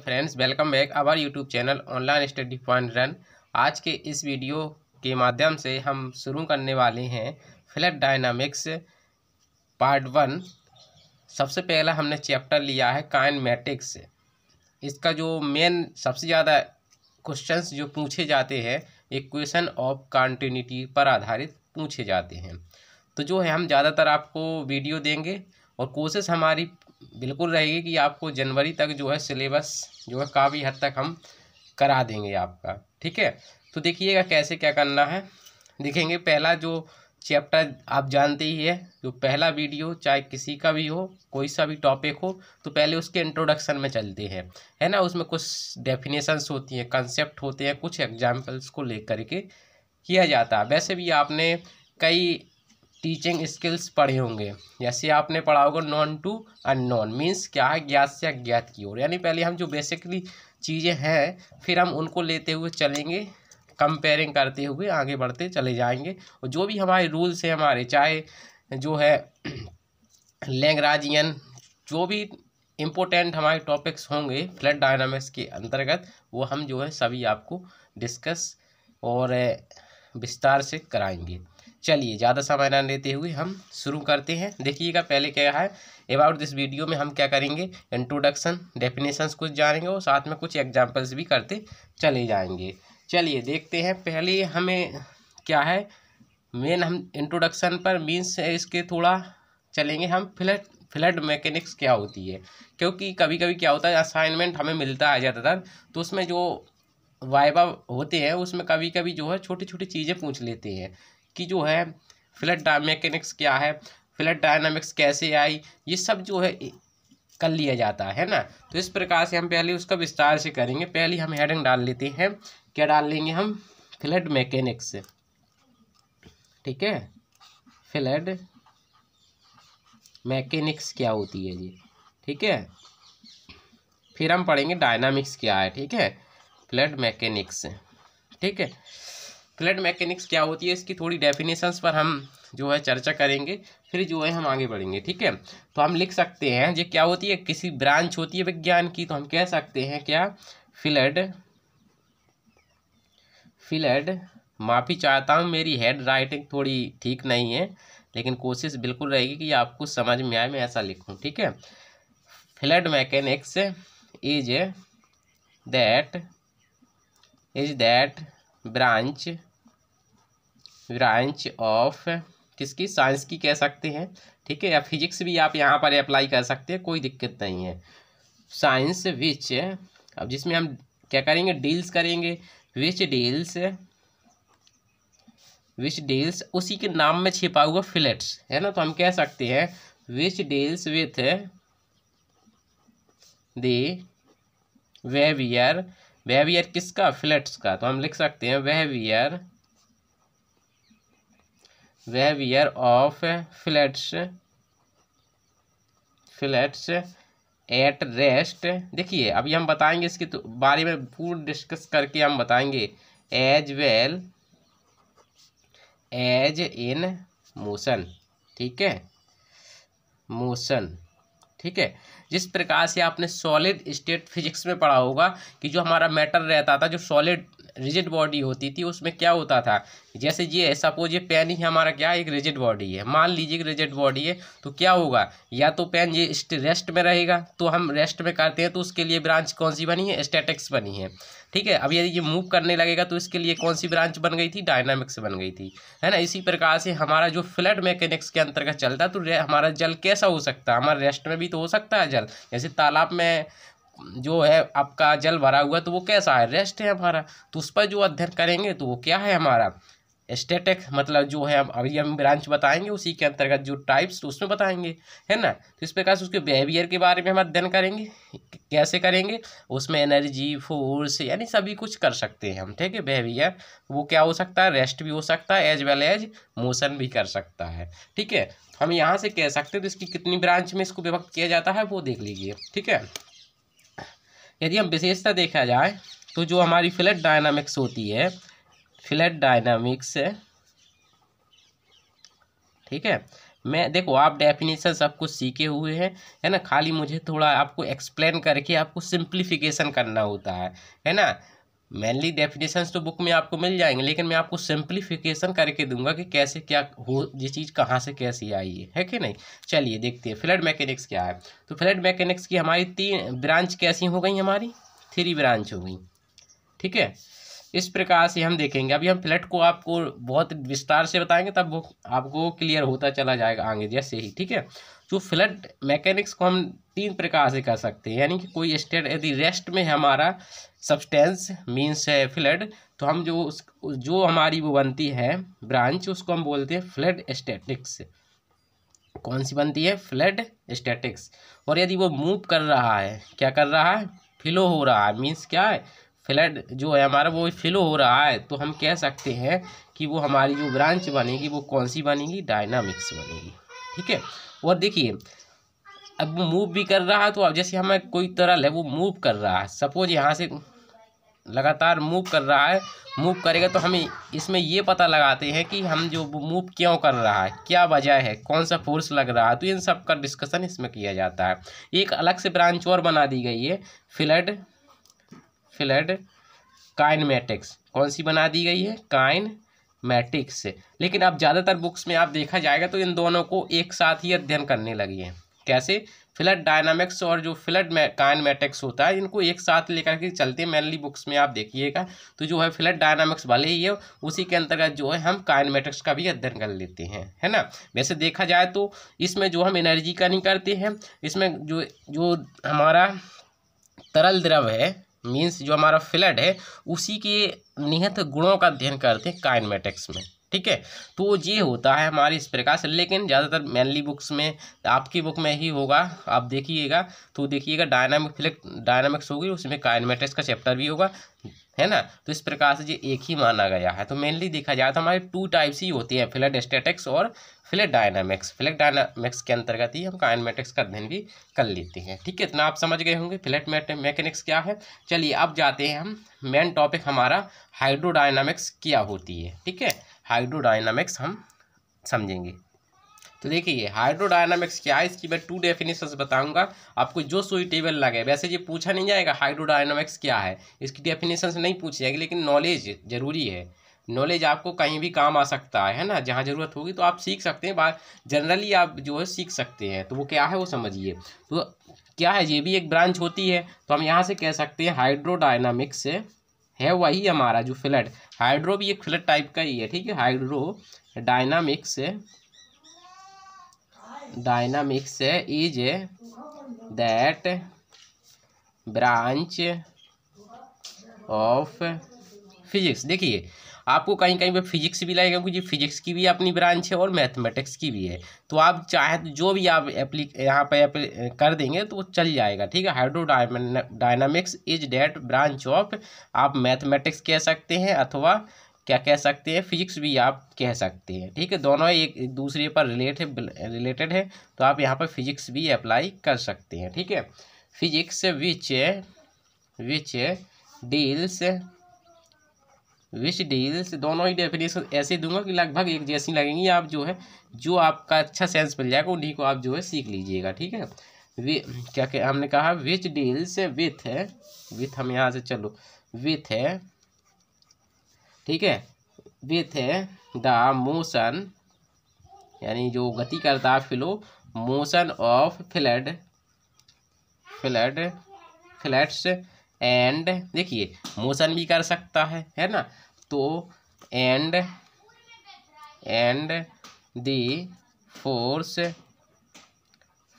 friends welcome back our YouTube channel online study point run आज के इस video के माध्यम से हम शुरू करने वाले हैं फ्लैट डायनामिक्स पार्ट वन सबसे पहला हमने चैप्टर लिया है काइन इसका जो मेन सबसे ज़्यादा क्वेश्चंस जो पूछे जाते हैं एक क्वेश्चन ऑफ कॉन्टीन्यूटी पर आधारित पूछे जाते हैं तो जो है हम ज़्यादातर आपको वीडियो देंगे और कोशिश हमारी बिल्कुल रहेगी कि आपको जनवरी तक जो है सिलेबस जो है काफ़ी हद तक हम करा देंगे आपका ठीक है तो देखिएगा कैसे क्या करना है देखेंगे पहला जो चैप्टर आप जानते ही है जो पहला वीडियो चाहे किसी का भी हो कोई सा भी टॉपिक हो तो पहले उसके इंट्रोडक्शन में चलते हैं है ना उसमें कुछ डेफिनेशंस होती हैं कंसेप्ट होते हैं कुछ एग्जाम्पल्स को लेकर के किया जाता है वैसे भी आपने कई टीचिंग स्किल्स पढ़े होंगे जैसे आपने पढ़ा होगा नॉन टू अननोन मीन्स क्या है ज्ञात से अज्ञात की ओर यानी पहले हम जो बेसिकली चीज़ें हैं फिर हम उनको लेते हुए चलेंगे कंपेयरिंग करते हुए आगे बढ़ते चले जाएंगे और जो भी हमारे रूल्स हैं हमारे चाहे जो है लैंगराजियन जो भी इम्पोर्टेंट हमारे टॉपिक्स होंगे फ्लड डायनामिक्स के अंतर्गत वो हम जो है सभी आपको डिस्कस और विस्तार से कराएंगे चलिए ज़्यादा समय ना लेते हुए हम शुरू करते हैं देखिएगा पहले क्या है अबाउट दिस वीडियो में हम क्या करेंगे इंट्रोडक्शन डेफिनेशंस कुछ जानेंगे और साथ में कुछ एग्जाम्पल्स भी करते चले जाएंगे चलिए देखते हैं पहले हमें क्या है मेन हम इंट्रोडक्शन पर मीन्स इसके थोड़ा चलेंगे हम फ्लैट फ्लड मैकेनिक्स क्या होती है क्योंकि कभी कभी क्या होता है असाइनमेंट हमें मिलता है ज़्यादातर तो उसमें जो वाइबा होते हैं उसमें कभी कभी जो है छोटी छोटी चीज़ें पूछ लेते हैं कि जो है फ्लड मैकेनिक्स क्या है फ्लड डायनामिक्स कैसे आई ये सब जो है कर लिया जाता है ना तो इस प्रकार से हम पहले उसका विस्तार से करेंगे पहले हम हेडिंग डाल लेते हैं क्या डाल लेंगे हम फ्लड मैकेनिक्स ठीक है फ्लड मैकेनिक्स क्या होती है जी ठीक है फिर हम पढ़ेंगे डायनामिक्स क्या है ठीक है फ्लड मैकेनिक्स ठीक है फ्लड मैकेनिक्स क्या होती है इसकी थोड़ी डेफिनेशंस पर हम जो है चर्चा करेंगे फिर जो है हम आगे बढ़ेंगे ठीक है तो हम लिख सकते हैं ये क्या होती है किसी ब्रांच होती है विज्ञान की तो हम कह सकते हैं क्या फ्लड फ्लड माफ़ी चाहता हूँ मेरी हेड राइटिंग थोड़ी ठीक नहीं है लेकिन कोशिश बिल्कुल रहेगी कि आपको समझ में आए मैं ऐसा लिखूँ ठीक है fluid mechanics is that is that branch branch of किसकी साइंस की कह सकते हैं ठीक है या फिजिक्स भी आप यहाँ पर अप्लाई कर सकते हैं कोई दिक्कत नहीं है साइंस विच अब जिसमें हम क्या करेंगे डील्स करेंगे विच डील्स विच डील्स उसी के नाम में छिपा हुआ फिलेट्स है ना तो हम कह सकते हैं which deals with the behaviour behaviour किसका फ्लैट्स का तो हम लिख सकते हैं behaviour behaviour of fluids fluids at rest देखिए अभी हम बताएंगे इसके तो बारे में पूर्ण डिस्कस करके हम बताएंगे as well as in motion ठीक है मोशन ठीक है जिस प्रकार से आपने सॉलिड स्टेट फिजिक्स में पढ़ा होगा कि जो हमारा मैटर रहता था जो सॉलिड रिजिड बॉडी होती थी उसमें क्या होता था जैसे ये सपोज ये पेन ही हमारा क्या है एक रिजिड बॉडी है मान लीजिए कि रिजिड बॉडी है तो क्या होगा या तो पेन ये रेस्ट में रहेगा तो हम रेस्ट में करते हैं तो उसके लिए ब्रांच कौन सी बनी है स्टेटिक्स बनी है ठीक है अब यदि ये मूव करने लगेगा तो इसके लिए कौन सी ब्रांच बन गई थी डायनामिक्स बन गई थी है ना इसी प्रकार से हमारा जो फ्लड मैकेनिक्स के अंतर्गत चलता है तो हमारा जल कैसा हो सकता है हमारे रेस्ट में भी तो हो सकता है जल जैसे तालाब में जो है आपका जल भरा हुआ तो वो कैसा है रेस्ट है हमारा तो उस पर जो अध्ययन करेंगे तो वो क्या है हमारा स्टेटिक मतलब जो है अभी हम ब्रांच बताएंगे उसी के अंतर्गत जो टाइप्स तो उसमें बताएंगे है ना तो इस प्रकार से उसके बिहेवियर के बारे में हम अध्ययन करेंगे कैसे करेंगे उसमें एनर्जी फोर्स यानी सभी कुछ कर सकते हैं हम ठीक है बिहेवियर वो क्या हो सकता है रेस्ट भी हो सकता है एज वेल एज मोशन भी कर सकता है ठीक है हम यहाँ से कह सकते हैं तो इसकी कितनी ब्रांच में इसको विभक्त किया जाता है वो देख लीजिए ठीक है यदि हम विशेषता देखा जाए तो जो हमारी फ्लैट डायनामिक्स होती है फ्लैट डायनामिक्स ठीक है मैं देखो आप डेफिनेशन सब कुछ सीखे हुए हैं है ना खाली मुझे थोड़ा आपको एक्सप्लेन करके आपको सिंप्लीफिकेशन करना होता है है ना मेनली डेफिनेशंस तो बुक में आपको मिल जाएंगे लेकिन मैं आपको सिंप्लीफिकेशन करके दूंगा कि कैसे क्या हो ये चीज़ कहाँ से कैसी आई है है कि नहीं चलिए देखते हैं फ्लड मैकेनिक्स क्या है तो फ्लड मैकेनिक्स की हमारी तीन ब्रांच कैसी हो गई हमारी थ्री ब्रांच हो गई ठीक है इस प्रकार से हम देखेंगे अभी हम फ्लैट को आपको बहुत विस्तार से बताएंगे तब वो आपको क्लियर होता चला जाएगा आगे जैसे ही ठीक है तो फ्लड मैकेनिक्स को हम तीन प्रकार से कर सकते हैं यानी कि कोई स्टेट यदि रेस्ट में है हमारा सब्सटेंस मीन्स है फ्लड तो हम जो उस जो हमारी वो बनती है ब्रांच उसको हम बोलते हैं फ्लड स्टैटिक्स कौन सी बनती है फ्लड स्टेटिक्स और यदि वो मूव कर रहा है क्या कर रहा है फ्लो हो रहा है मीन्स क्या है फ्लैट जो है हमारा वो फ्लो हो रहा है तो हम कह सकते हैं कि वो हमारी जो ब्रांच बनेगी वो कौन सी बनेगी डायनामिक्स बनेगी ठीक है और देखिए अब वो मूव भी कर रहा है तो अब जैसे हमें कोई तरल है वो मूव कर रहा है सपोज यहाँ से लगातार मूव कर रहा है मूव करेगा तो हमें इसमें ये पता लगाते हैं कि हम जो मूव क्यों कर रहा है क्या वजह है कौन सा फोर्स लग रहा है तो इन सब का डिस्कशन इसमें किया जाता है एक अलग से ब्रांच और बना दी गई है फ्लड फ्लड काइनमेटिक्स कौन सी बना दी गई है काइन मैटिक्स लेकिन अब ज़्यादातर बुक्स में आप देखा जाएगा तो इन दोनों को एक साथ ही अध्ययन करने लगी हैं कैसे फ्लड डायनामिक्स और जो फ्लड काइनमेटिक्स होता है इनको एक साथ लेकर के चलते हैं मेनली बुक्स में आप देखिएगा तो जो है फ्लड डायनामिक्स भले ही है उसी के अंतर्गत जो है हम काइनमेटिक्स का भी अध्ययन कर लेते हैं है ना वैसे देखा जाए तो इसमें जो हम एनर्जी का नहीं करते हैं इसमें जो जो हमारा तरल द्रव है मीन्स जो हमारा फ्लड है उसी के निहित गुणों का अध्ययन करते हैं काइनमेटिक्स में ठीक है तो ये होता है हमारे इस प्रकार से लेकिन ज़्यादातर मेनली बुक्स में आपकी बुक में ही होगा आप देखिएगा तो देखिएगा डायनामिक फ्लिक्ट डायनामिक्स होगी उसमें काइनमेटिक्स का चैप्टर भी होगा है ना तो इस प्रकार से ये एक ही माना गया है तो मेनली देखा जाए तो हमारे टू टाइप्स ही होती हैं फ्लड स्टेटिक्स और फ्लड डायनामिक्स फ्लड डायनामिक्स के अंतर्गत ही हम काइनमेटिक्स का अध्ययन भी कर लेते हैं ठीक है इतना आप समझ गए होंगे फ्लड मैकेनिक्स क्या है चलिए अब जाते हैं हम मेन टॉपिक हमारा हाइड्रोडायनामिक्स क्या होती है ठीक है हाइड्रोडाइनमिक्स हम समझेंगे तो देखिए हाइड्रोडायनामिक्स क्या है इसकी मैं टू डेफिनेशन बताऊंगा आपको जो टेबल लगे वैसे ये पूछा नहीं जाएगा हाइड्रोडायनामिक्स क्या है इसकी डेफिनेशन नहीं पूछी जाएगी लेकिन नॉलेज जरूरी है नॉलेज आपको कहीं भी काम आ सकता है है ना जहाँ ज़रूरत होगी तो आप सीख सकते हैं बात जनरली आप जो है सीख सकते हैं तो वो क्या है वो समझिए तो क्या है ये भी एक ब्रांच होती है तो हम यहाँ से कह सकते हैं हाइड्रोडायनामिक्स है वही हमारा जो फ्लड हाइड्रो भी एक फ्लड टाइप का ही है ठीक है hydrodynamics dynamics is that branch of physics देखिए आपको कहीं कहीं पे फिजिक्स भी लगेगा क्योंकि फिजिक्स की भी अपनी ब्रांच है और मैथमेटिक्स की भी है तो आप चाहे तो जो भी आप एप्ली यहाँ पर कर देंगे तो वो चल जाएगा ठीक है hydrodynamics is that branch of आप मैथमेटिक्स कह सकते हैं अथवा क्या कह सकते हैं फिजिक्स भी आप कह सकते हैं ठीक है दोनों एक दूसरे पर रिलेट रिलेटेड है तो आप यहाँ पर फिजिक्स भी अप्लाई कर सकते हैं ठीक है physics which which deals which deals दोनों ही डेफिनेशन ऐसे दूंगा कि लगभग एक जैसी लगेंगी आप जो है जो आपका अच्छा सेंस मिल जाएगा उन्हीं को आप जो है सीख लीजिएगा ठीक है वे क्या क्या हमने कहा विच डील्स विथ है विथ हम यहाँ से चलो विथ है ठीक है विथ है द मोशन यानी जो गति करता है flow motion of fluid fluid fluids and देखिए मोशन भी कर सकता है है ना तो and and the force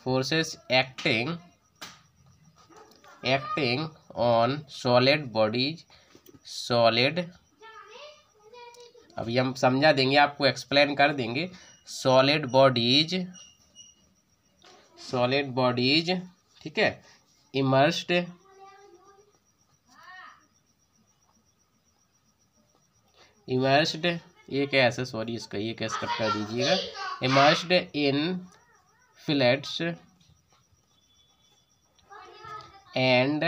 forces acting acting on solid bodies solid अभी हम समझा देंगे आपको एक्सप्लेन कर देंगे सॉलिड बॉडीज सॉलिड बॉडीज ठीक है इमर्स्ड इमर्स्ड ये क्या है सॉरी इसका ये कैस कट कर दीजिएगा immersed in fluids and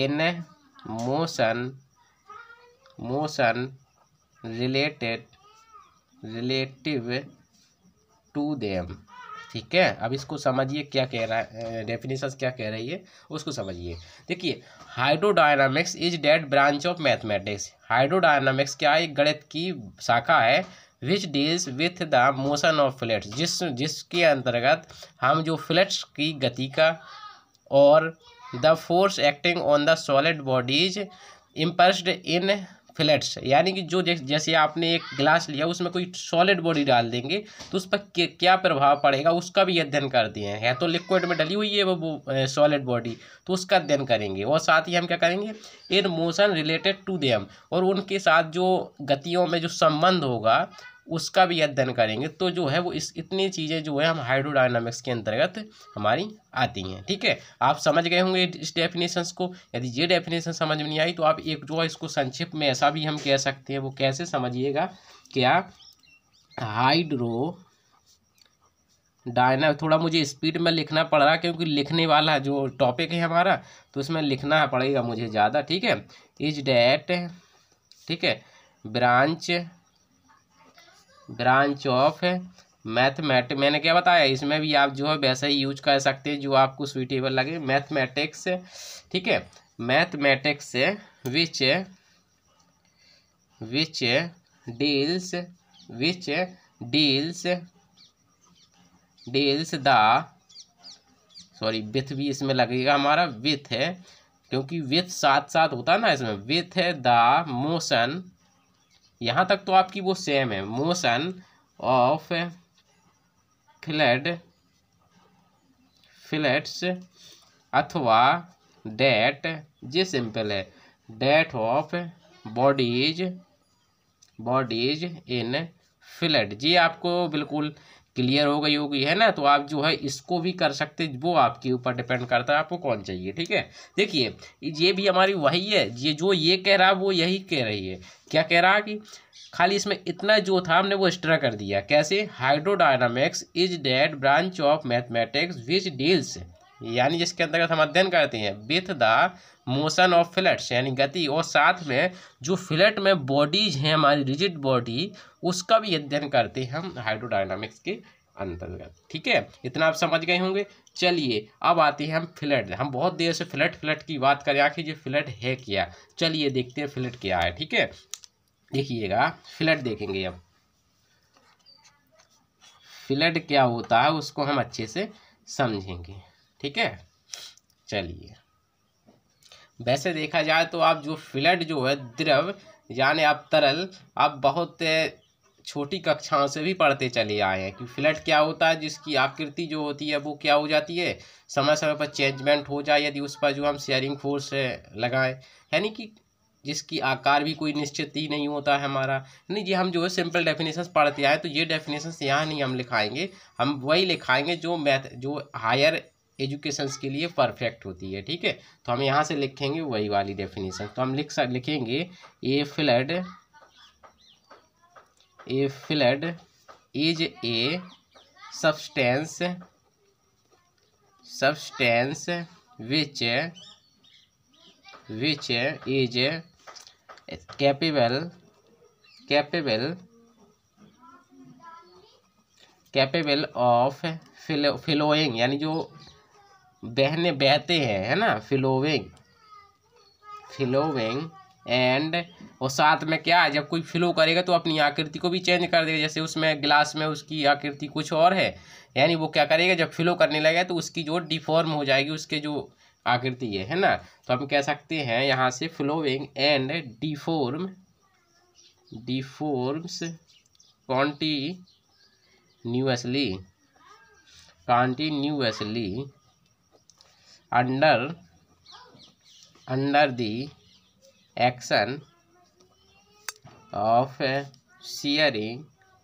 in motion motion related relative to them ठीक है अब इसको समझिए क्या कह रहा है डेफिनेशन क्या कह रही है उसको समझिए देखिए hydrodynamics is that branch of mathematics hydrodynamics क्या है गणित की शाखा है which deals with the motion of fluids जिस जिसके अंतर्गत हम जो फ्लैट्स की गति का और the force acting on the solid bodies immersed in fluids यानी कि जो जैसे आपने एक ग्लास लिया उसमें कोई सॉलिड बॉडी डाल देंगे तो उस पर क्या प्रभाव पड़ेगा उसका भी अध्ययन कर दिए हैं है तो लिक्विड में डली हुई है वो सॉलिड बॉडी तो उसका अध्ययन करेंगे और साथ ही हम क्या करेंगे in motion related to them और उनके साथ जो गतियों में जो संबंध होगा उसका भी अध्ययन करेंगे तो जो है वो इस इतनी चीज़ें जो है हम हाइड्रोडायनामिक्स के अंतर्गत हमारी आती हैं ठीक है आप समझ गए होंगे इस डेफिनेशंस को यदि ये डेफिनेशन समझ में नहीं आई तो आप एक जो है इसको संक्षिप्त में ऐसा भी हम कह सकते हैं वो कैसे समझिएगा क्या हाइड्रो डायना थोड़ा मुझे स्पीड में लिखना पड़ रहा क्योंकि लिखने वाला जो टॉपिक है हमारा तो उसमें लिखना पड़ेगा मुझे ज़्यादा ठीक है इज डैट ठीक है ब्रांच ब्रांच ऑफ मैथमेटिक मैंने क्या बताया इसमें भी आप जो है वैसे ही यूज कर सकते हैं जो आपको स्वीटेबल लगे मैथमेटिक्स ठीक है mathematics which which deals which deals deals the sorry with भी इसमें लगेगा हमारा विथ है क्योंकि विथ साथ साथ होता है ना इसमें विथ द मोशन यहाँ तक तो आपकी वो सेम है मोशन ऑफ फ्लड फ्लैट्स अथवा डेट ये सिंपल है that of bodies bodies in fluid जी आपको बिल्कुल क्लियर हो गई होगी है ना तो आप जो है इसको भी कर सकते वो आपके ऊपर डिपेंड करता है आपको कौन चाहिए ठीक है देखिए ये भी हमारी वही है ये जो ये कह रहा वो यही कह रही है क्या कह रहा कि खाली इसमें इतना जो था हमने वो एक्स्ट्रा कर दिया कैसे hydrodynamics is that branch of mathematics which deals यानी जिसके अंतर्गत हम अध्ययन करते हैं with the motion of fluids यानी गति और साथ में जो फिलेट में बॉडीज हैं हमारी रिजिड बॉडी उसका भी अध्ययन करते हैं हम हाइड्रोडाइनमिक्स के अंतर्गत ठीक है इतना आप समझ गए होंगे चलिए अब आते हैं हम फ्लैट हम बहुत देर से फ्लैट फ्लैट की बात करें आखिर ये फ्लैट है क्या चलिए देखते हैं फ्लैट क्या है ठीक है देखिएगा फ्लैट देखेंगे अब फ्लैट क्या होता है उसको हम अच्छे से समझेंगे ठीक है चलिए वैसे देखा जाए तो आप जो फ्लड जो है द्रव यानी आप तरल आप बहुत छोटी कक्षाओं से भी पढ़ते चले आए हैं कि फ्लड क्या होता है जिसकी आकृति जो होती है वो क्या हो जाती है समय समय पर चेंजमेंट हो जाए यदि उस पर जो हम शेयरिंग फोर्स लगाएं यानी कि जिसकी आकार भी कोई निश्चित ही नहीं होता है हमारा यानी जी हम जो है सिंपल डेफिनेशन पढ़ते आए तो ये डेफिनेशन यहाँ नहीं हम लिखाएंगे हम वही लिखाएंगे जो मैथ जो हायर एजुकेशन के लिए परफेक्ट होती है ठीक है तो हम यहाँ से लिखेंगे वही वाली डेफिनेशन तो हम लिख सक लिखेंगे a fluid a fluid is a substance substance which which is capable capable capable of flowing यानी जो बहने बहते हैं है ना फ्लोविंग फ्लोविंग एंड और साथ में क्या है जब कोई फ्लो करेगा तो अपनी आकृति को भी चेंज कर देगा जैसे उसमें ग्लास में उसकी आकृति कुछ और है यानी वो क्या करेगा जब फ्लो करने लगेगा तो उसकी जो डिफॉर्म हो जाएगी उसके जो आकृति है है ना तो हम कह सकते हैं यहाँ से flowing and deform deforms continuously continuously under under the action of shearing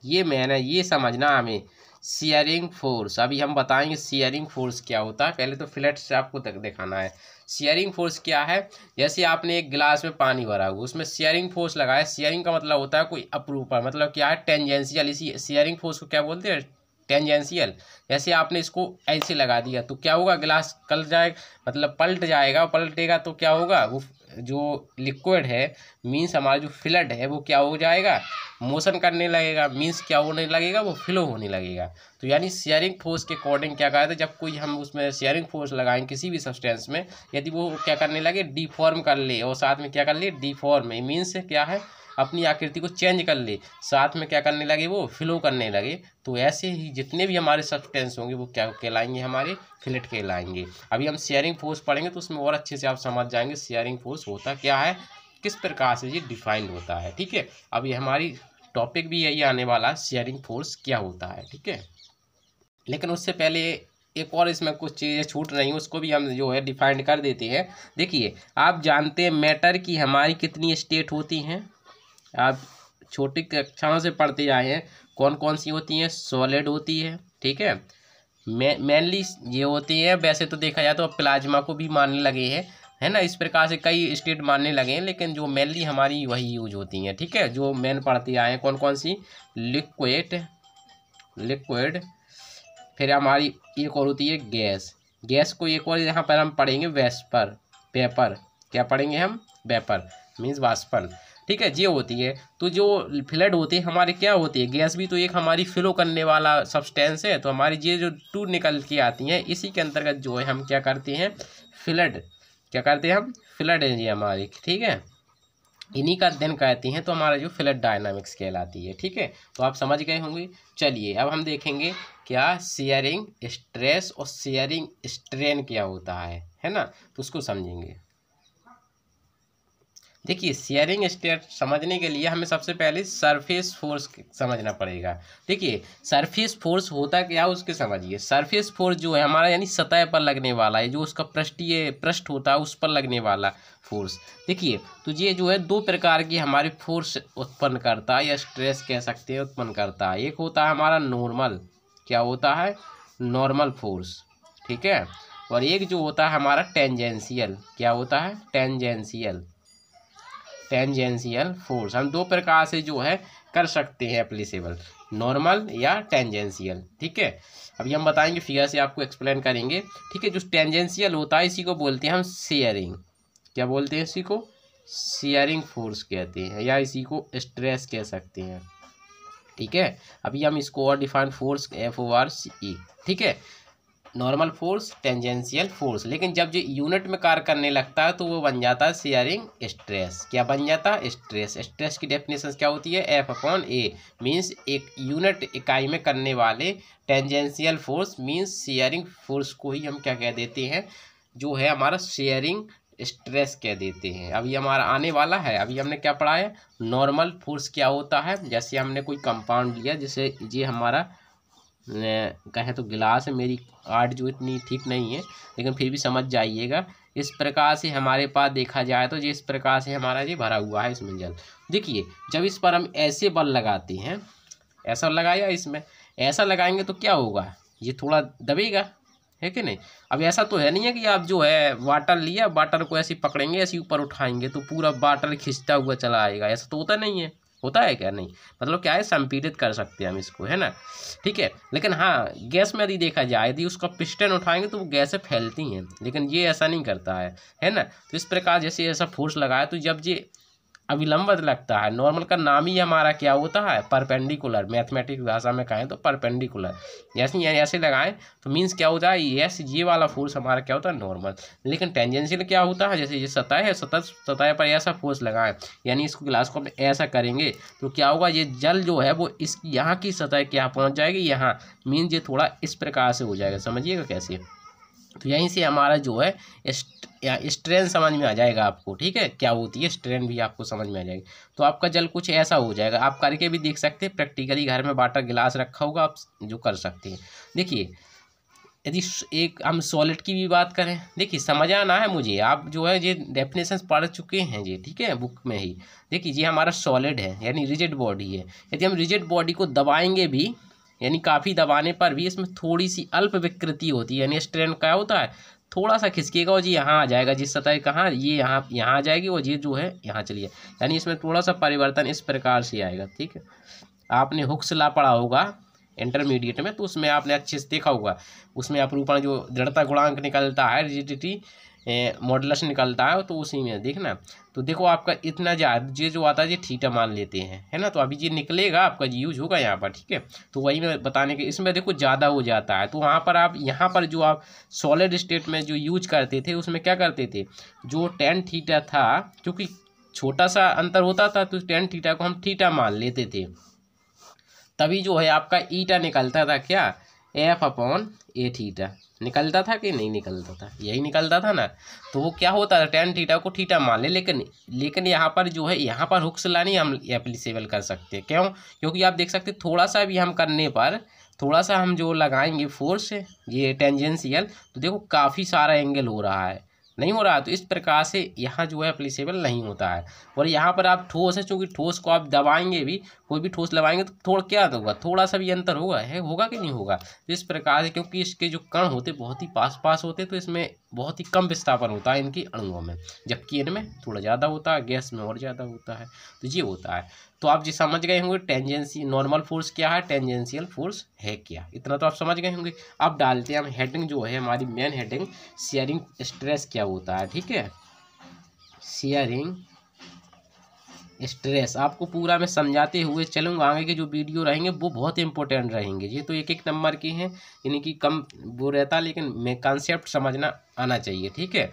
ये मैंने ये समझना हमें शेयरिंग फोर्स अभी हम बताएंगे शेयरिंग फोर्स क्या होता है पहले तो फ्लैट से आपको तक दिखाना है शेयरिंग फोर्स क्या है जैसे आपने एक गिलास में पानी भरा हुआ उसमें शेयरिंग फोर्स लगाया शेयरिंग का मतलब होता है कोई अप्रूपर मतलब क्या है टेंजेंशियल इसी शेयरिंग फोर्स को क्या बोलते हैं टेंजेंशियल जैसे आपने इसको ऐसे लगा दिया तो क्या होगा ग्लास कल जाए मतलब पलट जाएगा पलटेगा तो क्या होगा वो जो लिक्विड है मीन्स हमारा जो फ्लड है वो क्या हो जाएगा मोशन करने लगेगा मीन्स क्या होने लगेगा वो फ्लो होने लगेगा तो यानी शेयरिंग फोर्स के अकॉर्डिंग क्या कहते हैं जब कोई हम उसमें शेयरिंग फोर्स लगाएं किसी भी सब्सटेंस में यदि वो क्या करने लगे डिफॉर्म कर ले और साथ में क्या कर ले डिफॉर्म मीन्स क्या है अपनी आकृति को चेंज कर ले साथ में क्या करने लगे वो फ्लो करने लगे तो ऐसे ही जितने भी हमारे सब्सटेंस होंगे वो क्या कहलाएंगे हमारे फिलेट कहलाएंगे अभी हम शेयरिंग फोर्स पढ़ेंगे तो उसमें और अच्छे से आप समझ जाएंगे शेयरिंग फोर्स होता क्या है किस प्रकार से ये डिफाइंड होता है ठीक है अभी हमारी टॉपिक भी यही आने वाला शेयरिंग फोर्स क्या होता है ठीक है लेकिन उससे पहले एक और इसमें कुछ चीज़ें छूट रही हैं उसको भी हम जो है डिफाइंड कर देते हैं देखिए आप जानते हैं मैटर की हमारी कितनी स्टेट होती हैं आप छोटी कक्षाओं से पढ़ते आए हैं कौन कौन सी होती हैं सॉलिड होती है ठीक है मेनली ये होती हैं वैसे तो देखा जाए तो अब प्लाज्मा को भी मानने लगे हैं है ना इस प्रकार से कई स्टेट मानने लगे हैं लेकिन जो मेनली हमारी वही यूज होती हैं ठीक है जो मेन पढ़ते आए हैं कौन कौन सी लिक्विड लिक्विड फिर हमारी एक और होती है गैस गैस को एक और यहाँ पर हम पढ़ेंगे वेस्पर पेपर क्या पढ़ेंगे हम वेपर मीन्स वास्पन ठीक है ये होती है तो जो फ्लड होते हैं हमारे क्या होती है गैस भी तो एक हमारी फ्लो करने वाला सब्सटेंस है तो हमारी ये जो टू निकल के आती हैं इसी के अंतर्गत जो है हम क्या करते हैं फ्लड क्या करते हैं हम फ्लड है जी हमारी ठीक है इन्हीं का अध्ययन कहती हैं तो हमारा जो फ्लड डायनामिक्स कहलाती है ठीक है तो आप समझ गए होंगे चलिए अब हम देखेंगे क्या शेयरिंग स्ट्रेस और शेयरिंग स्ट्रेन क्या होता है है ना तो उसको समझेंगे देखिए शेयरिंग स्टेट समझने के लिए हमें सबसे पहले सरफेस फोर्स समझना पड़ेगा देखिए सरफेस फोर्स होता क्या उसके समझिए सरफेस फोर्स जो है हमारा यानी सतह पर लगने वाला है जो उसका पृष्ठीय पृष्ठ होता है उस पर लगने वाला फोर्स देखिए तो ये जो है दो प्रकार की हमारी फोर्स उत्पन्न करता है या स्ट्रेस कह सकते हैं उत्पन्न करता है एक होता है हमारा नॉर्मल क्या होता है नॉर्मल फोर्स ठीक है और एक जो होता है हमारा टेंजेंशियल क्या होता है टेंजेंशियल टेंजेंशियल फोर्स हम दो प्रकार से जो है कर सकते हैं अप्लीसेबल नॉर्मल या टेंजेंशियल ठीक है अभी हम बताएंगे फिगर से आपको एक्सप्लेन करेंगे ठीक है जो टेंजेंशियल होता है इसी को बोलते हैं हम शेयरिंग क्या बोलते हैं इसी को शेयरिंग फोर्स कहते हैं या इसी को स्ट्रेस कह सकते हैं ठीक है अभी हम इसको और define force F O R C E ठीक है नॉर्मल फोर्स टेंजेंशियल फोर्स लेकिन जब जो यूनिट में कार्य करने लगता है तो वो बन जाता है शेयरिंग स्ट्रेस क्या बन जाता है स्ट्रेस स्ट्रेस की डेफिनेशन क्या होती है एफ अपॉन ए मीन्स एक यूनिट इकाई में करने वाले tangential force means shearing force को ही हम क्या कह देते हैं जो है हमारा शेयरिंग स्ट्रेस कह देते हैं अभी हमारा आने वाला है अभी हमने क्या पढ़ा है नॉर्मल फोर्स क्या होता है जैसे हमने कोई कंपाउंड लिया जैसे ये हमारा कहें तो गिलास है मेरी आर्ट जो इतनी ठीक नहीं है लेकिन फिर भी समझ जाइएगा इस प्रकार से हमारे पास देखा जाए तो जिस प्रकार से हमारा ये भरा हुआ है इसमें जल देखिए जब इस पर हम ऐसे बल लगाते हैं ऐसा लगाया इसमें ऐसा लगाएंगे तो क्या होगा ये थोड़ा दबेगा है कि नहीं अब ऐसा तो है नहीं है कि आप जो है वाटर लिया वाटर को ऐसे पकड़ेंगे ऐसे ऊपर उठाएंगे तो पूरा वाटर खिंचता हुआ चला आएगा ऐसा तो होता नहीं है होता है क्या नहीं मतलब क्या है संपीड़ित कर सकते हैं हम इसको है ना ठीक है लेकिन हाँ गैस में यदि देखा जाए यदि उसका पिस्टन उठाएंगे तो वो गैसें फैलती हैं लेकिन ये ऐसा नहीं करता है है ना तो इस प्रकार जैसे ऐसा फोर्स लगाया तो जब ये अविलंबत लगता है नॉर्मल का नाम ही हमारा क्या होता है परपेंडिकुलर मैथमेटिक्स भाषा में कहें तो परपेंडिकुलर जैसे ऐसे लगाएं तो मीन्स क्या होता है यस ये वाला फोर्स हमारा क्या होता है नॉर्मल लेकिन टेंजेंशियल क्या होता है जैसे ये सतह है सतह सतह पर ऐसा फोर्स लगाएं यानी इसको गिलास को हम ऐसा करेंगे तो क्या होगा ये जल जो है वो इस यहाँ की सतह के यहाँ पहुँच जाएगी यहाँ मीन्स ये थोड़ा इस प्रकार से हो जाएगा समझिएगा कैसे तो यहीं से हमारा जो है या स्ट्रेन समझ में आ जाएगा आपको ठीक है क्या होती है स्ट्रेन भी आपको समझ में आ जाएगी तो आपका जल कुछ ऐसा हो जाएगा आप करके भी देख सकते हैं प्रैक्टिकली घर में वाटर गिलास रखा होगा आप जो कर सकते हैं देखिए यदि एक हम सॉलिड की भी बात करें देखिए समझ आना है मुझे आप जो है ये डेफिनेशन पढ़ चुके हैं ये ठीक है बुक में ही देखिए ये हमारा सॉलिड है यानी रिजिड बॉडी है यदि हम रिजिड बॉडी को दबाएंगे भी यानी काफ़ी दबाने पर भी इसमें थोड़ी सी अल्प विकृति होती है यानी स्ट्रेन क्या होता है थोड़ा सा खिसकेगा और जी यहाँ आ जाएगा जिस सतह कहाँ ये यहाँ यहाँ आ जाएगी और ये जो है यहाँ चली जाए यानी इसमें थोड़ा सा परिवर्तन इस प्रकार से आएगा ठीक है आपने हुक्स ला पड़ा होगा इंटरमीडिएट में तो उसमें आपने अच्छे से देखा होगा उसमें अपरूपण जो दृढ़ता गुणांक निकलता है रिजिडिटी मॉडलस निकलता है तो उसी में देखना तो देखो आपका इतना ज्यादा ये जो आता है ये थीटा मान लेते हैं है ना तो अभी ये निकलेगा आपका यूज होगा यहाँ पर ठीक है तो वही मैं बताने के इसमें देखो ज़्यादा हो जाता है तो वहाँ पर आप यहाँ पर जो आप सॉलिड स्टेट में जो यूज करते थे उसमें क्या करते थे जो टेन थीटा था क्योंकि छोटा सा अंतर होता था तो टेन थीटा को हम थीटा मान लेते थे तभी जो है आपका ईटा निकलता था क्या एफ अपॉन ए थीटा निकलता था कि नहीं निकलता था यही निकलता था ना तो वो क्या होता था टेन थीटा को थीटा मान ले लेकिन लेकिन यहाँ पर जो है यहाँ पर हुक्स लानी हम एप्लीसेबल कर सकते हैं क्यों क्योंकि आप देख सकते थोड़ा सा भी हम करने पर थोड़ा सा हम जो लगाएंगे फोर्स ये टेंजेंशियल तो देखो काफ़ी सारा एंगल हो रहा है नहीं हो रहा है तो इस प्रकार से यहाँ जो है अप्लीसेबल नहीं होता है और यहाँ पर आप ठोस है चूँकि ठोस को आप दबाएंगे भी कोई भी ठोस लगाएंगे तो थोड़ा क्या तो होगा थोड़ा सा भी अंतर होगा है होगा कि नहीं होगा तो इस प्रकार से क्योंकि इसके जो कण होते बहुत ही पास पास होते तो इसमें बहुत ही कम विस्थापन होता है इनकी अणुओं में जबकि इनमें थोड़ा ज़्यादा होता है गैस में और ज़्यादा होता है तो ये होता है तो आप जी समझ गए होंगे टेंजेंसी नॉर्मल फोर्स क्या है टेंजेंशियल फोर्स है क्या इतना तो आप समझ गए होंगे अब डालते हैं हम हेडिंग जो है हमारी मेन हेडिंग शेयरिंग स्ट्रेस क्या होता है ठीक है शेयरिंग स्ट्रेस आपको पूरा मैं समझाते हुए चलूँगा आगे के जो वीडियो रहेंगे वो बहुत इंपॉर्टेंट रहेंगे ये तो एक एक नंबर के हैं यानी कि कम वो रहता लेकिन मैं कॉन्सेप्ट समझना आना चाहिए ठीक है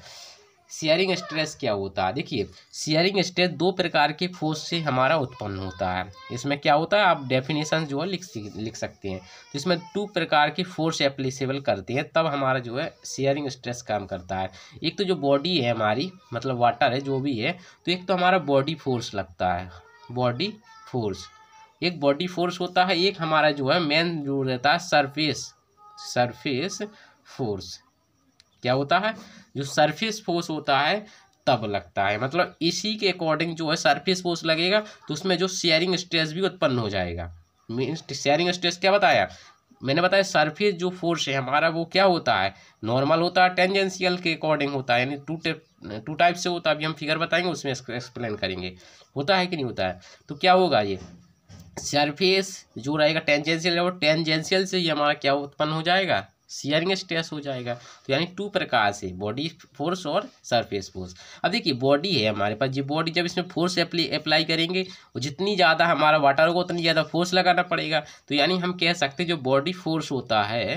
शेयरिंग स्ट्रेस क्या होता है देखिए शेयरिंग स्ट्रेस दो प्रकार के फोर्स से हमारा उत्पन्न होता है इसमें क्या होता है आप डेफिनेशन जो है लिख लिख सकते हैं तो इसमें टू प्रकार के फोर्स एप्लीसेबल करते हैं तब हमारा जो है शेयरिंग स्ट्रेस काम करता है एक तो जो बॉडी है हमारी मतलब वाटर है जो भी है तो एक तो हमारा बॉडी फोर्स लगता है बॉडी फोर्स एक बॉडी फोर्स होता है एक हमारा जो है मेन जो रहता है सरफेस सरफेस फोर्स क्या होता है जो सरफेस फोर्स होता है तब लगता है मतलब इसी के अकॉर्डिंग जो है सरफेस फोर्स लगेगा तो उसमें जो शेयरिंग स्ट्रेस भी उत्पन्न हो जाएगा मीन्स शेयरिंग स्ट्रेस क्या बताया मैंने बताया सरफेस जो फोर्स है हमारा वो क्या होता है नॉर्मल होता है टेंजेंशियल के अकॉर्डिंग होता है यानी टू टेप टू टाइप से होता है अभी हम फिगर बताएंगे उसमें एक्सप्लेन करेंगे होता है कि नहीं होता है तो क्या होगा ये सरफेस जो रहेगा टेंजेंशियल वो टेंजेंशियल से ही हमारा क्या उत्पन्न हो जाएगा शेयरिंग स्ट्रेस हो जाएगा तो यानी टू प्रकार से बॉडी फोर्स और सरफेस फोर्स अब देखिए बॉडी है हमारे पास जी बॉडी जब इसमें फोर्स अप्लाई करेंगे वो जितनी ज़्यादा हमारा वाटर होगा उतनी ज़्यादा फोर्स लगाना पड़ेगा तो यानी हम कह सकते हैं जो बॉडी फोर्स होता है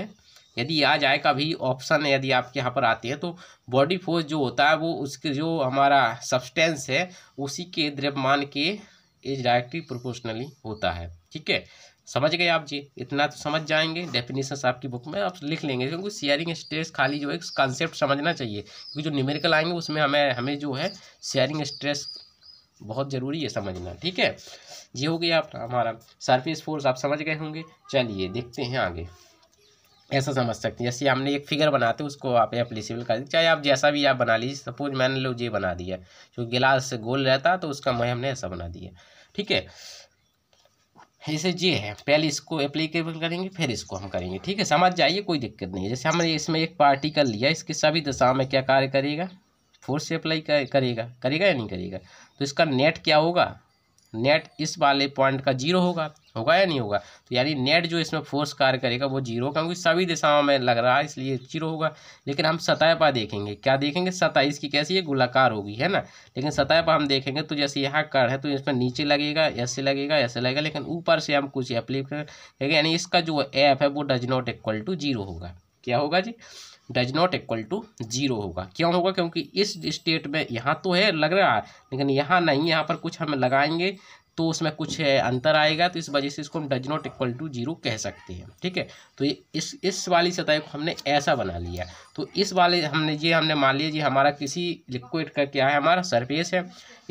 यदि आ जाए का भी ऑप्शन यदि आपके यहाँ पर आते हैं तो बॉडी फोर्स जो होता है वो उसके जो हमारा सब्सटेंस है उसी के द्रव्यमान के इज डायरेक्टली प्रोपोर्शनली होता है ठीक है समझ गए आप जी इतना तो समझ जाएंगे डेफिनेशन आपकी बुक में आप लिख लेंगे क्योंकि शेयरिंग स्ट्रेस खाली जो है कॉन्सेप्ट समझना चाहिए क्योंकि जो न्यूमेरिकल आएंगे उसमें हमें हमें जो है शेयरिंग स्ट्रेस बहुत ज़रूरी है समझना ठीक है ये हो गया आप हमारा सरफेस फोर्स आप समझ गए होंगे चलिए देखते हैं आगे ऐसा समझ सकते हैं जैसे हमने एक फिगर बनाते उसको आप एप्लीसीबल कर चाहे आप जैसा भी आप बना लीजिए सपोज मैंने लो ये बना दिया जो गिलास गोल रहता तो उसका मैं हमने ऐसा बना दिया ठीक है जैसे ये है पहले इसको एप्लीकेबल करेंगे फिर इसको हम करेंगे ठीक है समझ जाइए कोई दिक्कत नहीं है जैसे हमने इसमें एक पार्टिकल लिया इसके सभी दशा में क्या कार्य करेगा फोर्स से अप्लाई करेगा करेगा या नहीं करेगा तो इसका नेट क्या होगा नेट इस वाले पॉइंट का जीरो होगा होगा या नहीं होगा तो यानी नेट जो इसमें फोर्स कार्य करेगा वो जीरो का क्योंकि सभी दिशाओं में लग रहा है इसलिए जीरो होगा लेकिन हम सतह पर देखेंगे क्या देखेंगे सतह इसकी कैसी है गोलाकार होगी है ना लेकिन सतह पर हम देखेंगे तो जैसे यहाँ कर है तो इसमें नीचे लगेगा ऐसे लगेगा ऐसे लगेगा लेकिन ऊपर से हम कुछ करेंगे यानी इसका जो ऐप है वो does not equal to zero होगा क्या होगा जी does not equal to zero होगा क्यों होगा क्योंकि इस स्टेट में यहाँ तो है लग रहा है लेकिन यहाँ नहीं यहाँ पर कुछ हम लगाएंगे तो उसमें कुछ अंतर आएगा तो इस वजह से इसको हम does not equal to zero कह सकते हैं ठीक है तो ये इस इस वाली सतह को हमने ऐसा बना लिया तो इस वाले हमने ये हमने मान लिया जी हमारा किसी लिक्विड का क्या है हमारा सरफेस है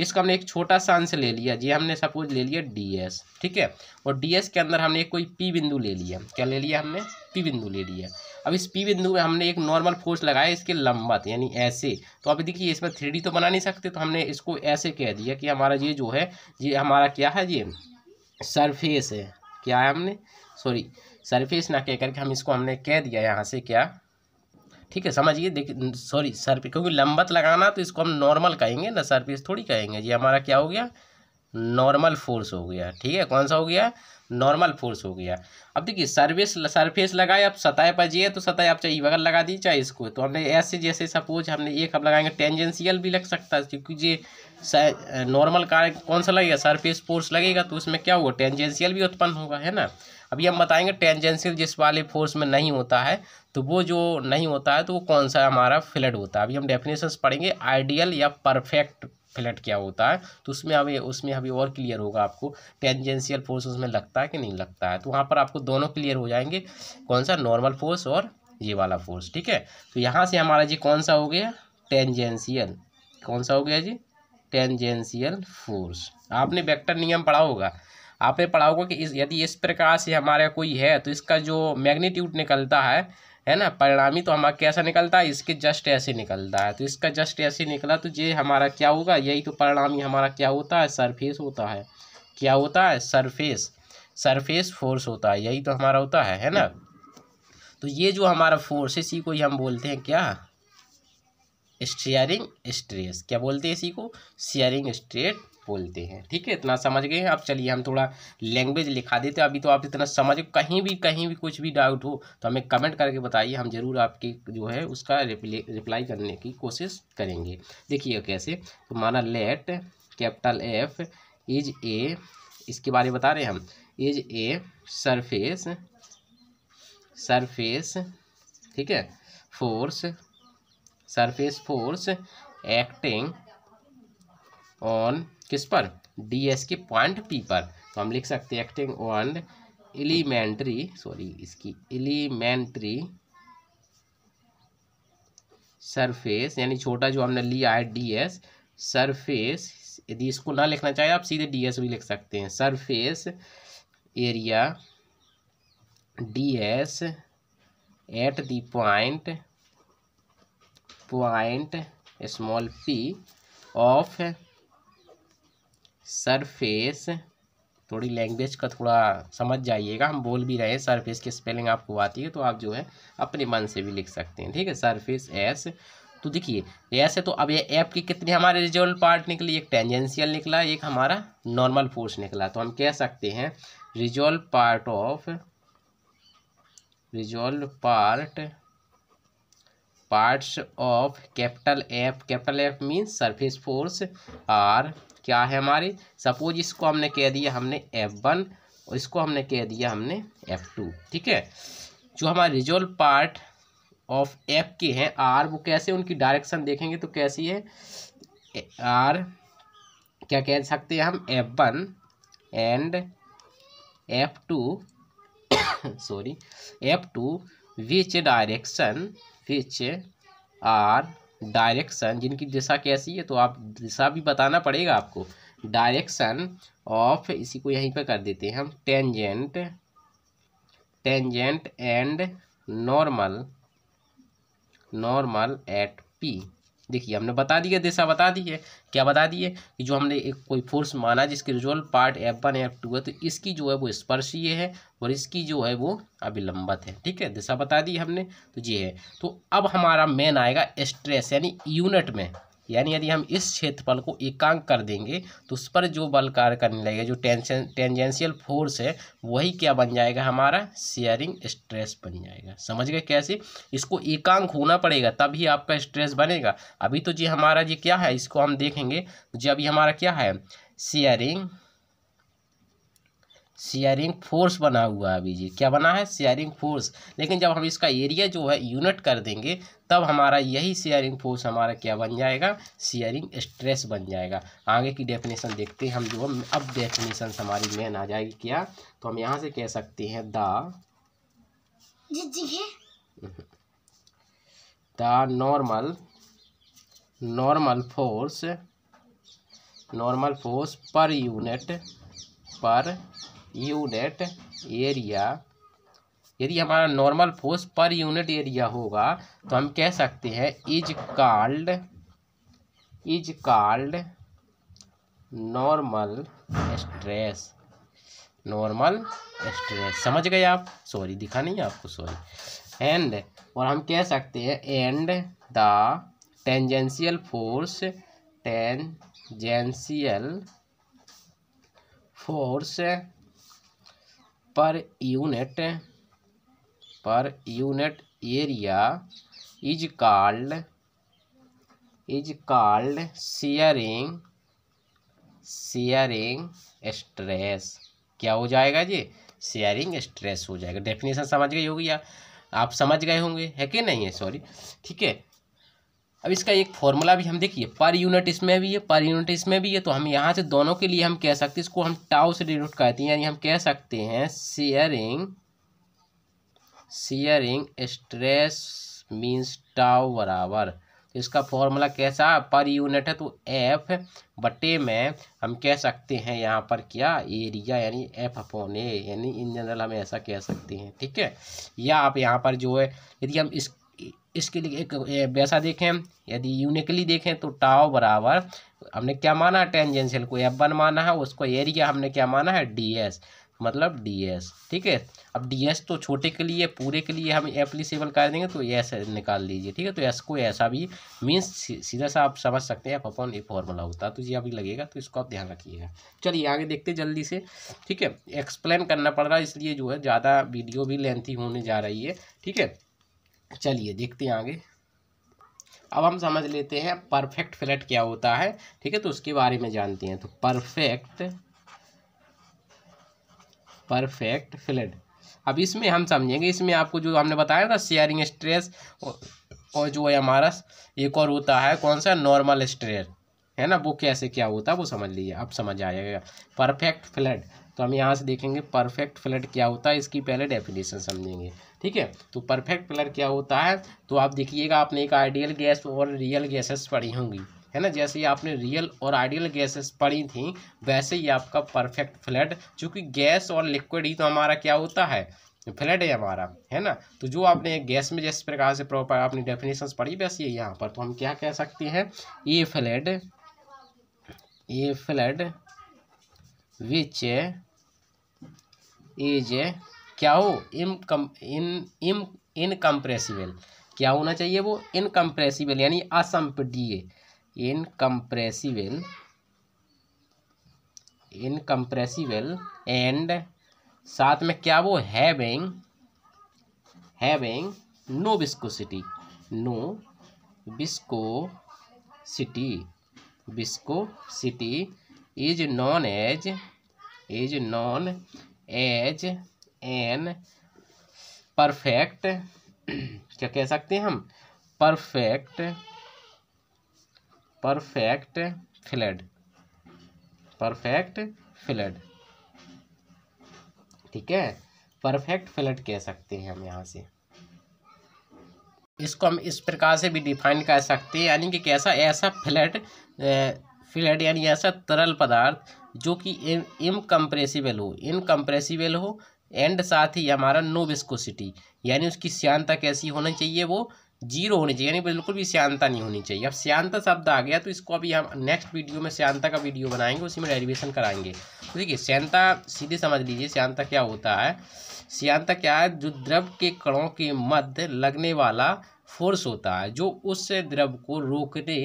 इसका हमने एक छोटा सा अंश ले लिया ये हमने सपोज ले लिया डी एस ठीक है और डी एस के अंदर हमने कोई पी बिंदु ले लिया क्या ले लिया हमने पी बिंदु ले लिया अब इस पी बिंदु में हमने एक नॉर्मल फोर्स लगाया इसके लंबत यानी ऐसे तो अभी देखिए इसमें थ्री तो बना नहीं सकते तो हमने इसको ऐसे कह दिया कि हमारा ये जो है ये हमारा क्या है ये सरफेस है क्या है हमने सॉरी सरफेस ना कह करके हम इसको हमने कह दिया यहाँ से क्या ठीक है समझिए देखिए सॉरी सरपे क्योंकि लंबत लगाना तो इसको हम नॉर्मल कहेंगे ना सरफेस थोड़ी कहेंगे ये हमारा क्या हो गया नॉर्मल फोर्स हो गया ठीक है कौन सा हो गया नॉर्मल फोर्स हो गया अब देखिए सर्विस सरफेस लगाए आप सतह पर जाइए तो सतह आप चाहे बगल लगा दीजिए चाहे इसको तो हमने ऐसे जैसे सपोज हमने एक अब लगाएंगे टेंजेंशियल भी लग सकता है क्योंकि ये नॉर्मल कार कौन सा लगेगा सरफेस फोर्स लगेगा तो उसमें क्या होगा टेंजेंशियल भी उत्पन्न होगा है ना अभी हम बताएंगे टेंजेंशियल जिस वाले फोर्स में नहीं होता है तो वो जो नहीं होता है तो वो कौन सा हमारा फ्लड होता है अभी हम डेफिनेशंस पढ़ेंगे आइडियल या परफेक्ट फ्लड क्या होता है तो उसमें अभी उसमें अभी और क्लियर होगा आपको टेंजेंशियल फोर्स उसमें लगता है कि नहीं लगता है तो वहाँ पर आपको दोनों क्लियर हो जाएंगे कौन सा नॉर्मल फोर्स और ये वाला फोर्स ठीक है तो यहाँ से हमारा जी कौन सा हो गया टेंजेंशियल कौन सा हो गया जी टेंजेंशियल फोर्स आपने वेक्टर नियम पढ़ा होगा आपने पढ़ा होगा कि इस यदि इस प्रकार से हमारा कोई है तो इसका जो मैग्नीट्यूड निकलता है है ना परिणामी तो हमारा कैसा निकलता है इसके जस्ट ऐसे निकलता है तो इसका जस्ट ऐसे निकला तो ये हमारा क्या होगा यही तो परिणामी हमारा क्या होता है सरफेस होता है क्या होता है सरफेस सरफेस फोर्स होता है यही तो हमारा होता है है ना तो ये जो हमारा फोर्स है इसी को ही हम बोलते हैं क्या स्टीयरिंग स्ट्रेस क्या बोलते हैं इसी को शेयरिंग स्ट्रेट बोलते हैं ठीक है इतना समझ गए हैं अब चलिए हम थोड़ा लैंग्वेज लिखा देते हैं अभी तो आप इतना समझ कहीं भी कहीं भी कुछ भी डाउट हो तो हमें कमेंट करके बताइए हम ज़रूर आपकी जो है उसका रिप्लाई करने की कोशिश करेंगे देखिए कैसे तो माना let capital F is a इसके बारे में बता रहे हैं हम इज ए सरफेस सरफेस ठीक है force surface force acting on किस पर डी एस के पॉइंट पी पर तो हम लिख सकते हैं एक्टिंग ऑन एलिमेंट्री सॉरी इसकी एलिमेंट्री सरफेस यानी छोटा जो हमने लिया है डी एस सरफेस यदि इसको ना लिखना चाहिए आप सीधे डी एस भी लिख सकते हैं surface area D S at the point point small P of surface थोड़ी लैंग्वेज का थोड़ा समझ जाइएगा हम बोल भी रहे हैं सरफेस की स्पेलिंग आपको आती है तो आप जो है अपने मन से भी लिख सकते हैं ठीक है सरफेस एस तो देखिए ऐसे तो अब ये ऐप की कितनी हमारे रिजल्ट पार्ट निकली एक टेंजेंशियल निकला एक हमारा नॉर्मल फोर्स निकला तो हम कह सकते हैं resolve part of resolve part parts of capital F capital F means surface force are क्या है हमारे सपोज इसको हमने कह दिया हमने एफ वन और इसको हमने कह दिया हमने एफ टू ठीक है जो हमारे रिजोल पार्ट ऑफ एफ के हैं आर वो कैसे उनकी डायरेक्शन देखेंगे तो कैसी है आर क्या कह सकते हैं हम F one and F two sorry F two which direction which are direction जिनकी दिशा कैसी है तो आप दिशा भी बताना पड़ेगा आपको डायरेक्शन ऑफ इसी को यहीं पर कर देते हैं हम tangent tangent and normal normal at P देखिए हमने बता दिया दिशा बता दी है क्या बता दिए कि जो हमने एक कोई फोर्स माना जिसके resolve part F one F two है तो इसकी जो है वो स्पर्शीय है और इसकी जो है वो अभिलंबत है ठीक है दिशा बता दी हमने तो ये है तो अब हमारा मेन आएगा स्ट्रेस यानी यूनिट में यानी यदि हम इस क्षेत्रफल को एकांक कर देंगे तो उस पर जो बल कार्य करने लगेगा जो टेंशन टेंजेंशियल फोर्स है वही क्या बन जाएगा हमारा शेयरिंग स्ट्रेस बन जाएगा समझ गए कैसे इसको एकांक होना पड़ेगा तभी आपका स्ट्रेस बनेगा अभी तो जी हमारा ये क्या है इसको हम देखेंगे जी अभी हमारा क्या है शेयरिंग शेयरिंग फोर्स बना हुआ है अभी जी क्या बना है शेयरिंग फोर्स लेकिन जब हम इसका एरिया जो है यूनिट कर देंगे तब हमारा यही शेयरिंग फोर्स हमारा क्या बन जाएगा शेयरिंग स्ट्रेस बन जाएगा आगे की डेफिनेशन देखते हैं हम जो है अब डेफिनेशन हमारी मेन आ जाएगी क्या तो हम यहाँ से कह सकते हैं the the normal normal force normal force per unit per unit area यदि हमारा normal force per unit area होगा तो हम कह सकते हैं is called is called normal stress normal stress समझ गए आप सॉरी दिखा नहीं आपको सॉरी एंड और हम कह सकते हैं and the tangential force tangential force per unit per unit area is called is called shearing shearing stress क्या हो जाएगा जी शेयरिंग स्ट्रेस हो जाएगा डेफिनेशन समझ गई होगी या आप समझ गए होंगे है कि नहीं है सॉरी ठीक है अब इसका एक फॉर्मूला भी हम देखिए पर यूनिट इसमें भी है पर यूनिट इसमें भी है तो हम यहाँ से दोनों के लिए हम कह सकते हैं इसको हम टाउ से डिनोट करते हैं यानी हम कह सकते हैं shearing shearing stress means tau बराबर तो इसका फॉर्मूला कैसा पर यूनिट है तो एफ बटे में हम कह सकते हैं यहाँ पर क्या एरिया यानी एफ अपॉन ए यानी इन जनरल हम ऐसा कह सकते हैं ठीक है या आप यहाँ पर जो है यदि हम इस इसके लिए एक वैसा देखें यदि यूनिकली देखें तो टाव बराबर हमने क्या माना है टेंजेंशियल को एफ वन माना है उसको एरिया हमने क्या माना है डी एस मतलब डी एस ठीक है अब डी एस तो छोटे के लिए पूरे के लिए हम एप्लीसेबल कर देंगे तो एस निकाल लीजिए ठीक है तो एस को ऐसा भी मीन्स सीधा सा आप समझ सकते हैं अपन ये फॉर्मूला होता है तो ये अभी लगेगा तो इसको आप ध्यान रखिएगा चलिए आगे देखते जल्दी से ठीक है एक्सप्लेन करना पड़ रहा है इसलिए जो है ज़्यादा वीडियो भी लेंथी होने जा रही है ठीक है चलिए देखते हैं आगे अब हम समझ लेते हैं परफेक्ट फ्लैट क्या होता है ठीक है तो उसके बारे में जानते हैं तो परफेक्ट परफेक्ट फ्लैट अब इसमें हम समझेंगे इसमें आपको जो हमने बताया था शेयरिंग स्ट्रेस और जो है हमारा एक और होता है कौन सा नॉर्मल स्ट्रेस है ना वो कैसे क्या होता है वो समझ लीजिए अब समझ आ जाएगा परफेक्ट फ्लैट तो हम यहाँ से देखेंगे परफेक्ट फ्लड क्या होता है इसकी पहले डेफिनेशन समझेंगे ठीक है तो परफेक्ट फ्लड क्या होता है तो आप देखिएगा आपने एक आइडियल गैस और रियल गैसेस पढ़ी होंगी है ना जैसे ही आपने रियल और आइडियल गैसेस पढ़ी थी वैसे ही आपका परफेक्ट फ्लड चूँकि गैस और लिक्विड ही तो हमारा क्या होता है फ्लड है हमारा है ना तो जो आपने गैस में जैसे प्रकार से प्रॉपर आपने डेफिनेशंस पढ़ी वैसे ही यहाँ पर तो हम क्या कह सकते हैं a fluid a fluid which is क्या हो इम कम इन इम इनकम्प्रेसिबल क्या होना चाहिए वो इनकम्प्रेसिबल यानी असंपीय इनकम्प्रेसिबल इनकम्प्रेसिबल एंड साथ में क्या वो having having no viscosity no viscosity viscosity is known as is known as an perfect क्या कह सकते हैं हम perfect perfect fluid perfect fluid ठीक है परफेक्ट फ्लड कह सकते हैं हम यहाँ से इसको हम इस प्रकार से भी डिफाइन कर सकते हैं यानी कि कैसा ऐसा फ्लड फ्लड यानी ऐसा तरल पदार्थ जो कि इम कंप्रेसिबल हो इनकम्प्रेसिबल हो एंड साथ ही हमारा नो विस्कोसिटी यानी उसकी श्यांता कैसी होनी चाहिए वो जीरो होनी चाहिए यानी बिल्कुल भी श्यांता नहीं होनी चाहिए अब श्यांता शब्द आ गया तो इसको अभी हम नेक्स्ट वीडियो में श्यांता का वीडियो बनाएंगे उसी में डेरिवेशन कराएंगे ठीक तो देखिए श्यांता सीधे समझ लीजिए श्यांता क्या होता है श्यांता क्या है जो द्रव के कणों के मध्य लगने वाला फोर्स होता है जो उस द्रव को रोकने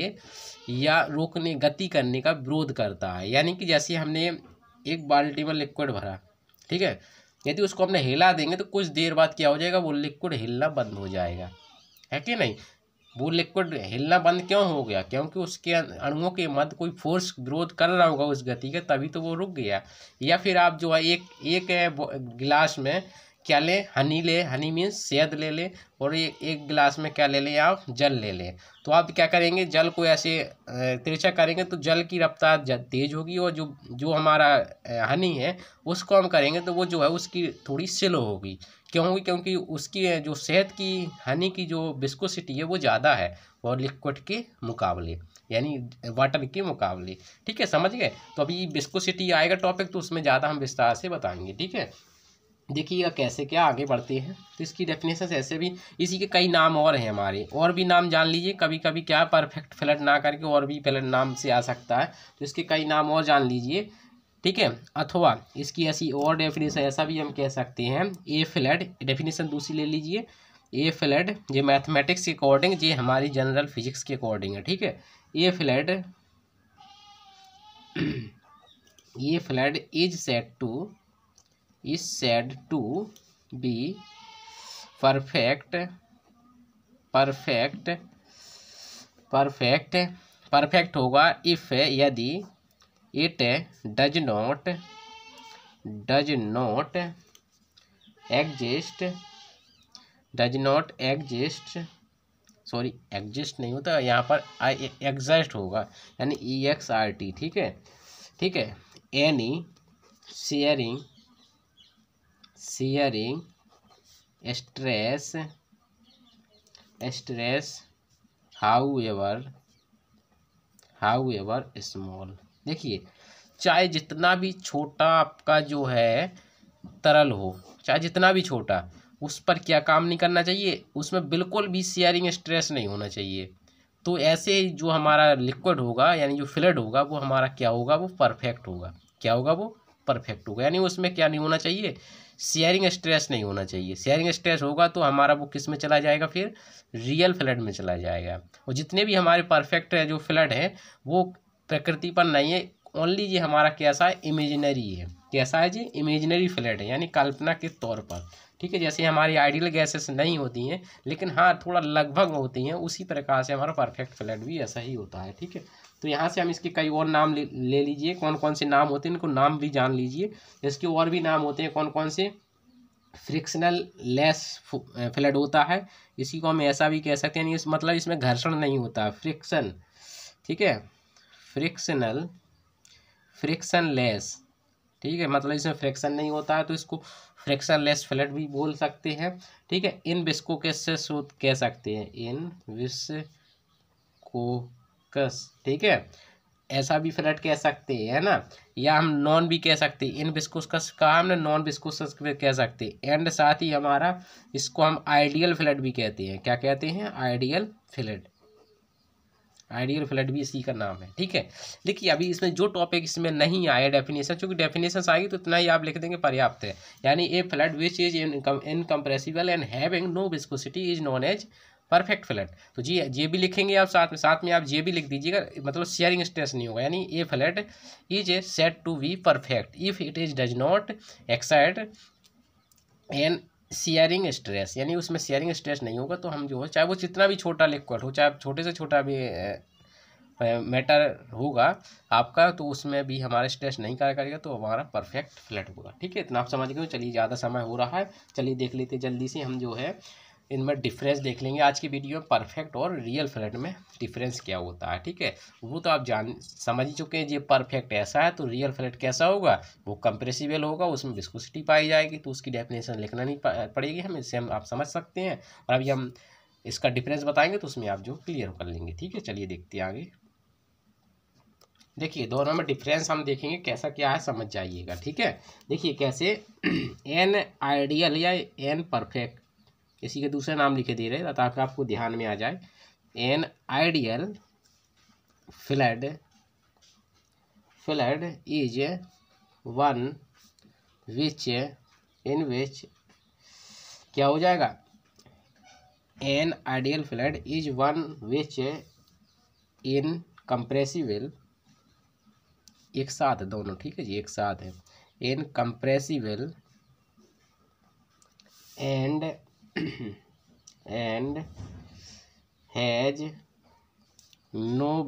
या रोकने गति करने का विरोध करता है यानी कि जैसे हमने एक बाल्टी में लिक्विड भरा ठीक है यदि उसको हमने हिला देंगे तो कुछ देर बाद क्या हो जाएगा वो लिक्विड हिलना बंद हो जाएगा है कि नहीं वो लिक्विड हिलना बंद क्यों हो गया क्योंकि उसके अणुओं के मध्य कोई फोर्स विरोध कर रहा होगा उस गति का तभी तो वो रुक गया या फिर आप जो है एक एक गिलास में क्या ले हनी ले हनी मीन्स शहद ले ले और ये एक गिलास में क्या ले लें आप जल ले लें तो आप क्या करेंगे जल को ऐसे तिरछा करेंगे तो जल की रफ्तार तेज़ होगी और जो जो हमारा हनी है उसको हम करेंगे तो वो जो है उसकी थोड़ी स्लो होगी क्यों होगी क्योंकि उसकी जो शहद की हनी की जो बिस्कोसिटी है वो ज़्यादा है और लिक्विड के मुकाबले यानी वाटर के मुकाबले ठीक है समझ गए तो अभी बिस्कोसिटी आएगा टॉपिक तो उसमें ज़्यादा हम विस्तार से बताएंगे ठीक है देखिएगा कैसे क्या आगे बढ़ते हैं तो इसकी डेफिनेशन ऐसे भी इसी के कई नाम और हैं हमारे और भी नाम जान लीजिए कभी कभी क्या परफेक्ट फ्लड ना करके और भी फ्लड नाम से आ सकता है तो इसके कई नाम और जान लीजिए ठीक है अथवा इसकी ऐसी और डेफिनेशन ऐसा भी हम कह सकते हैं ए फ्लड डेफिनेशन दूसरी ले लीजिए ए फ्लड ये मैथमेटिक्स के अकॉर्डिंग ये हमारी जनरल फिजिक्स के अकॉर्डिंग है ठीक है a fluid a fluid is said to is said to be perfect perfect perfect perfect होगा if यदि it does not does not exist does not exist sorry exist नहीं होता यहाँ पर आई एग्जस्ट होगा यानी ई एक्स आर टी ठीक है ठीक है any shearing shearing stress stress however however small देखिए चाहे जितना भी छोटा आपका जो है तरल हो चाहे जितना भी छोटा उस पर क्या काम नहीं करना चाहिए उसमें बिल्कुल भी शेयरिंग स्ट्रेस नहीं होना चाहिए तो ऐसे जो हमारा लिक्विड होगा यानी जो फ्लड होगा वो हमारा क्या होगा वो परफेक्ट होगा क्या होगा वो परफेक्ट होगा यानी उसमें क्या नहीं होना चाहिए शेयरिंग स्ट्रेस नहीं होना चाहिए शेयरिंग स्ट्रेस होगा तो हमारा वो किस में चला जाएगा फिर रियल फ्लड में चला जाएगा और जितने भी हमारे परफेक्ट है जो फ्लड हैं वो प्रकृति पर नहीं है ओनली ये हमारा कैसा है इमेजिनरी है कैसा है जी इमेजिनरी फ्लड है यानी कल्पना के तौर पर ठीक है जैसे हमारी आइडियल गैसेस नहीं होती हैं लेकिन हाँ थोड़ा लगभग होती हैं उसी प्रकार से हमारा परफेक्ट फ्लड भी ऐसा ही होता है ठीक है तो यहाँ से हम इसके कई और नाम ले, लीजिए कौन कौन से नाम होते हैं इनको नाम भी जान लीजिए इसके और भी नाम होते हैं कौन कौन से फ्रिक्शनल लेस फ्लड होता है इसी को हम ऐसा भी कह सकते हैं इस मतलब इसमें घर्षण नहीं होता फ्रिक्शन ठीक है फ्रिक्शनल फ्रिक्शन लेस ठीक है मतलब इसमें फ्रिक्शन नहीं होता है तो इसको फ्रिक्शन लेस फ्लड भी बोल सकते हैं ठीक है इन विस्को कैसे शोध कह सकते हैं इन विस्को डिस्कस ठीक है ऐसा भी फ्लैट कह सकते हैं है ना या हम नॉन भी कह सकते हैं इन बिस्कुस का हमने नॉन बिस्कुस कह सकते हैं एंड साथ ही हमारा इसको हम आइडियल फ्लैट भी कहते हैं क्या कहते हैं आइडियल फ्लड आइडियल फ्लैट भी इसी का नाम है ठीक है देखिए अभी इसमें जो टॉपिक इसमें नहीं आया डेफिनेशन चूंकि डेफिनेशन आएगी तो इतना ही आप लिख देंगे पर्याप्त है यानी a fluid which is incompressible and having no viscosity is known as perfect fluid तो जी ये भी लिखेंगे आप साथ में साथ में आप ये भी लिख दीजिएगा मतलब शेयरिंग स्ट्रेस नहीं होगा यानी a fluid is a said to be perfect if it is does not exert an shearing stress यानी उसमें शेयरिंग स्ट्रेस नहीं होगा तो हम जो हो चाहे वो जितना भी छोटा लिक्वड हो चाहे छोटे से छोटा भी मैटर होगा आपका तो उसमें भी हमारा स्ट्रेस नहीं कार्य करेगा तो हमारा परफेक्ट फ्लैट होगा ठीक है इतना आप समझ गए चलिए ज़्यादा समय हो रहा है चलिए देख लेते जल्दी से हम जो है इनमें डिफरेंस देख लेंगे आज की वीडियो में परफेक्ट और रियल फ्लैट में डिफरेंस क्या होता है ठीक है वो तो आप जान समझ ही चुके हैं ये परफेक्ट ऐसा है तो रियल फ्लैट कैसा होगा वो कंप्रेसिबल होगा उसमें विस्कोसिटी पाई जाएगी तो उसकी डेफिनेशन लिखना नहीं पड़ेगी हम इससे हम आप समझ सकते हैं और अभी हम इसका डिफरेंस बताएंगे तो उसमें आप जो क्लियर कर लेंगे ठीक है चलिए देखते हैं आगे देखिए दोनों में डिफरेंस हम देखेंगे कैसा क्या है समझ जाइएगा ठीक है देखिए कैसे एन आइडियल या एन परफेक्ट किसी के दूसरे नाम लिखे दे रहे ताकि आपको ध्यान में आ जाए an ideal fluid fluid is one which in which क्या हो जाएगा an ideal fluid is one which incompressible एक साथ है दोनों ठीक है जी एक साथ है incompressible and and has no no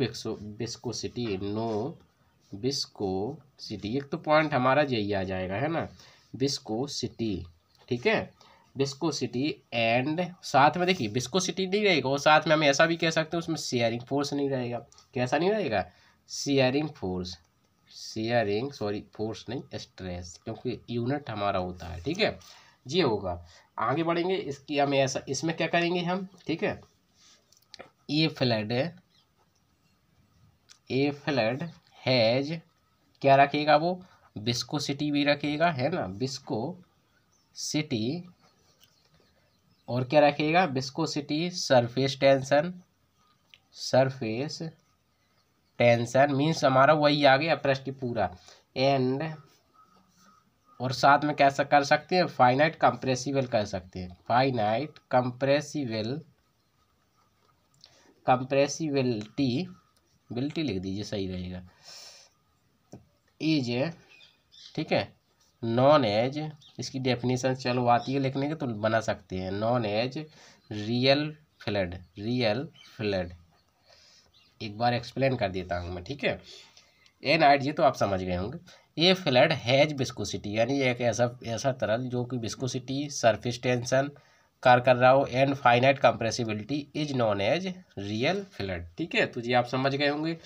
viscosity एक तो पॉइंट हमारा यही आ जाएगा है ना सिटी ठीक है सिटी एंड साथ में देखिए सिटी नहीं रहेगा और साथ में हम ऐसा भी कह सकते हैं उसमें शेयरिंग फोर्स नहीं रहेगा कैसा नहीं रहेगा shearing force shearing sorry force नहीं स्ट्रेस क्योंकि यूनिट हमारा होता है ठीक है ये होगा आगे बढ़ेंगे इसकी हमें ऐसा इसमें क्या करेंगे हम ठीक है a fluid a fluid has क्या रखेगा वो बिस्को सिटी भी रखेगा है ना बिस्को सिटी और क्या रखेगा viscosity surface tension surface tension means हमारा वही आ गया प्रश्न पूरा एंड और साथ में कैसा कर सकते हैं फाइनाइट कंप्रेसिबल कर सकते हैं फाइनाइट कंप्रेसिबल कंप्रेसिबिलिटी बिल्टी लिख दीजिए सही रहेगा इज ठीक है नॉन एज इसकी डेफिनेशन चलो आती है लिखने के तो बना सकते हैं known as real fluid real fluid एक बार एक्सप्लेन कर देता हूँ मैं ठीक है एन आइट ये तो आप समझ गए होंगे ये फ्लड हैज बिस्कोसिटी यानी एक ऐसा ऐसा तरल जो कि बिस्कोसिटी सरफेस टेंशन कार कर रहा हो and finite compressibility is known as real fluid ठीक है तो जी आप समझ गए होंगे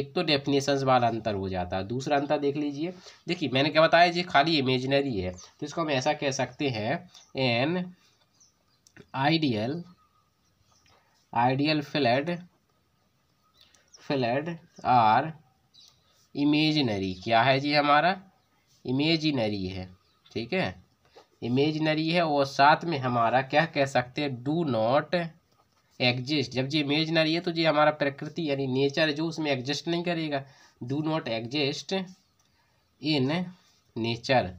एक तो डेफिनेशंस वाला अंतर हो जाता है दूसरा अंतर देख लीजिए देखिए मैंने क्या बताया ये खाली इमेजनरी है तो इसको हम ऐसा कह सकते हैं an ideal ideal fluid fluid are imaginary क्या है जी हमारा इमेजनरी है ठीक है इमेजनरी है और साथ में हमारा क्या कह सकते हैं डू नॉट एग्जिस्ट जब जी इमेजनरी है तो जी हमारा प्रकृति यानी नेचर जो उसमें एग्जिस्ट नहीं करेगा do not exist in nature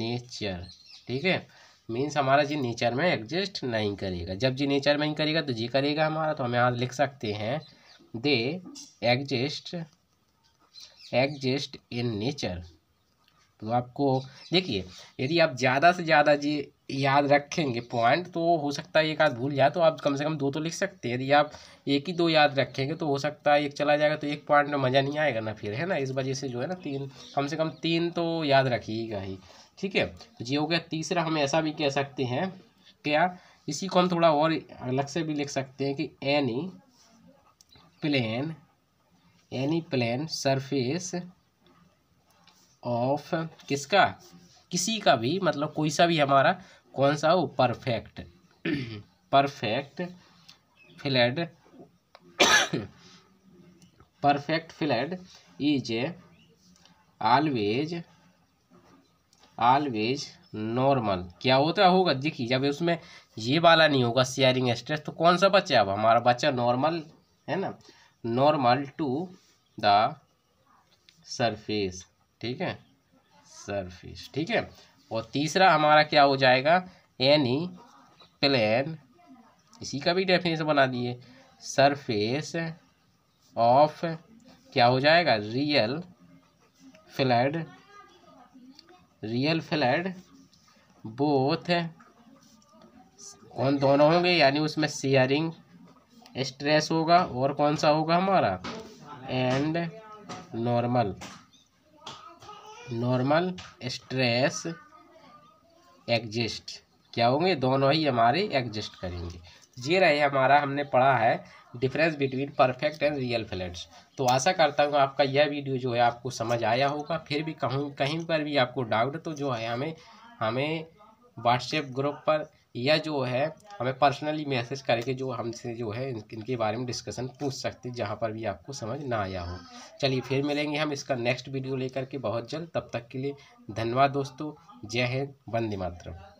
nature ठीक है मीन्स हमारा जी नेचर में एग्जिस्ट नहीं करेगा जब जी नेचर में नहीं करेगा तो जी करेगा हमारा तो हम यहाँ लिख सकते हैं they exist exist in nature तो आपको देखिए यदि आप ज़्यादा से ज़्यादा जी याद रखेंगे पॉइंट तो हो सकता है एक आध भूल जाए तो आप कम से कम दो तो लिख सकते हैं यदि आप एक ही दो याद रखेंगे तो हो सकता है एक चला जाएगा तो एक पॉइंट में मज़ा नहीं आएगा ना फिर है ना इस वजह से जो है ना तीन कम से कम तीन तो याद रखिएगा ही ठीक है तो जी हो गया तीसरा हम ऐसा भी कह सकते हैं क्या इसी को हम थोड़ा और अलग से भी लिख सकते हैं कि any plane any plane surface of किसका किसी का भी मतलब कोई सा भी हमारा कौन सा हो perfect perfect fluid perfect fluid is always always normal क्या होता होगा देखिए जब उसमें ये वाला नहीं होगा शेयरिंग स्ट्रेस तो कौन सा बच्चा अब हमारा बच्चा नॉर्मल है ना नॉर्मल टू द सरफेस ठीक है सरफेस ठीक है और तीसरा हमारा क्या हो जाएगा एनी प्लेन इसी का भी डेफिनेशन बना दिए सरफेस ऑफ क्या हो जाएगा real fluid real fluid both कौन दोनों होंगे यानी उसमें शेयरिंग स्ट्रेस होगा और कौन सा होगा हमारा and normal normal stress exist क्या होंगे दोनों ही हमारे एग्जिस्ट करेंगे ये रहे हमारा हमने पढ़ा है difference between perfect and real fluids तो आशा करता हूँ आपका यह वीडियो जो है आपको समझ आया होगा फिर भी कहूँ कहीं पर भी आपको डाउट तो जो है हमें हमें व्हाट्सएप ग्रुप पर या जो है हमें पर्सनली मैसेज करके जो हमसे जो है इनके बारे में डिस्कशन पूछ सकते हैं जहाँ पर भी आपको समझ ना आया हो चलिए फिर मिलेंगे हम इसका नेक्स्ट वीडियो लेकर के बहुत जल्द तब तक के लिए धन्यवाद दोस्तों जय हिंद वंदे मातरम